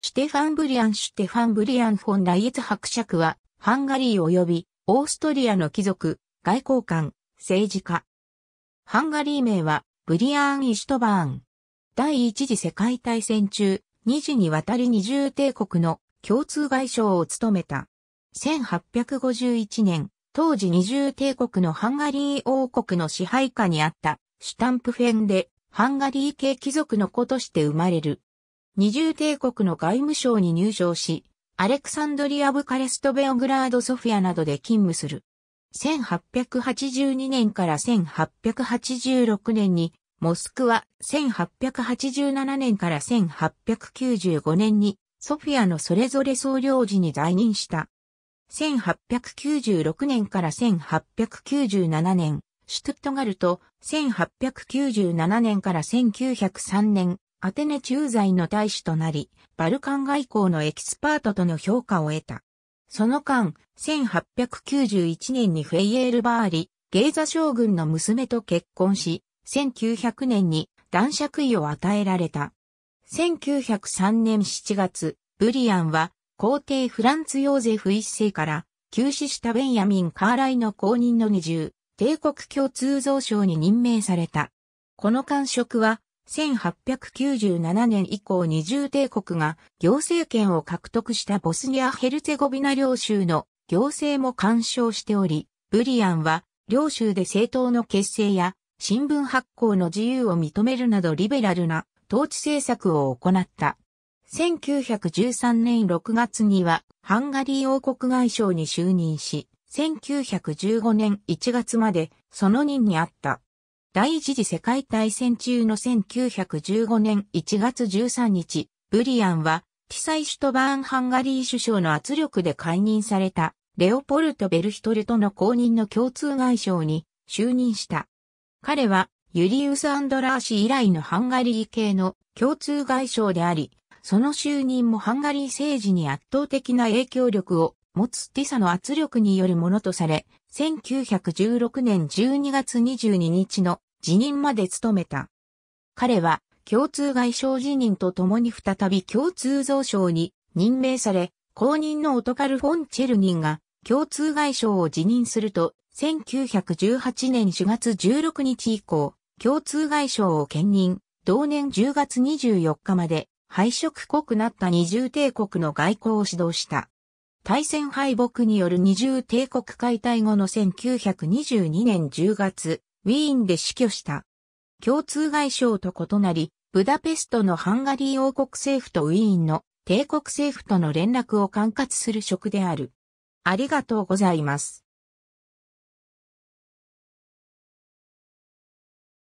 シュテファン・ブリアン・シュテファン・ブリアン・フォン・ライエツ伯爵は、ハンガリー及びオーストリアの貴族、外交官、政治家。ハンガリー名は、ブリアーン・イシュトバーン。第一次世界大戦中、二次にわたり二重帝国の共通外相を務めた。1851年、当時二重帝国のハンガリー王国の支配下にあったシュタンプフェンで、ハンガリー系貴族の子として生まれる。二重帝国の外務省に入省し、アレクサンドリア・ブカレスト・ベオグラード・ソフィアなどで勤務する。1882年から1886年に、モスクワ、1887年から1895年に、ソフィアのそれぞれ総領事に在任した。1896年から1897年、シュトゥットガルト、1897年から1903年、アテネ駐在の大使となり、バルカン外交のエキスパートとの評価を得た。その間、1891年にフェイエールバーリ、ゲイザ将軍の娘と結婚し、1900年に男爵位を与えられた。1903年7月、ブリアンは皇帝フランツ・ヨーゼフ一世から急死したベンヤミン・カーライの公認の二重、帝国共通蔵賞に任命された。この官職は1897年以降二重帝国が行政権を獲得したボスニア・ヘルツェゴビナ領州の行政も干渉しており、ブリアンは領州で政党の結成や新聞発行の自由を認めるなどリベラルな統治政策を行った。1913年6月にはハンガリー王国外相に就任し、1915年1月までその任にあった。第一次世界大戦中の1915年1月13日、ブリアンは、ティサイ・シュトバーン・ハンガリー首相の圧力で解任された、レオポルト・ベルヒトルとの公認の共通外相に就任した。彼は、ユリウス・アンドラー氏以来のハンガリー系の共通外相であり、その就任もハンガリー政治に圧倒的な影響力を持つティサの圧力によるものとされ、1916年12月22日の辞任まで務めた。彼は共通外相辞任とともに再び共通増相に任命され、後任のオトカル・フォン・チェルニンが共通外相を辞任すると、1918年4月16日以降、共通外相を兼任、同年10月24日まで敗色濃くなった二重帝国の外交を指導した。大戦敗北による二重帝国解体後の1922年10月、ウィーンで死去した。共通外相と異なり、ブダペストのハンガリー王国政府とウィーンの帝国政府との連絡を管轄する職である。ありがとうございます。